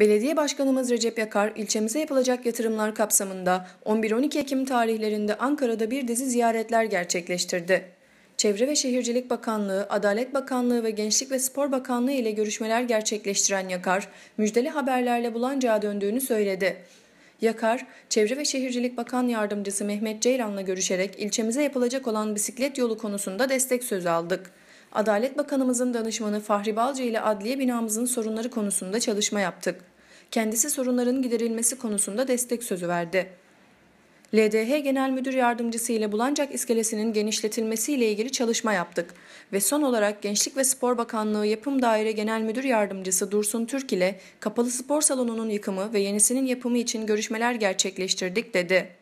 Belediye Başkanımız Recep Yakar, ilçemize yapılacak yatırımlar kapsamında 11-12 Ekim tarihlerinde Ankara'da bir dizi ziyaretler gerçekleştirdi. Çevre ve Şehircilik Bakanlığı, Adalet Bakanlığı ve Gençlik ve Spor Bakanlığı ile görüşmeler gerçekleştiren Yakar, müjdeli haberlerle Bulancak'a döndüğünü söyledi. Yakar, Çevre ve Şehircilik Bakan Yardımcısı Mehmet Ceylan'la görüşerek ilçemize yapılacak olan bisiklet yolu konusunda destek sözü aldık. Adalet Bakanımızın danışmanı Fahri Balcı ile adliye binamızın sorunları konusunda çalışma yaptık kendisi sorunların giderilmesi konusunda destek sözü verdi. LDH Genel Müdür Yardımcısı ile Bulancak iskelesinin genişletilmesi ile ilgili çalışma yaptık ve son olarak Gençlik ve Spor Bakanlığı Yapım Daire Genel Müdür Yardımcısı Dursun Türk ile kapalı spor salonunun yıkımı ve yenisinin yapımı için görüşmeler gerçekleştirdik dedi.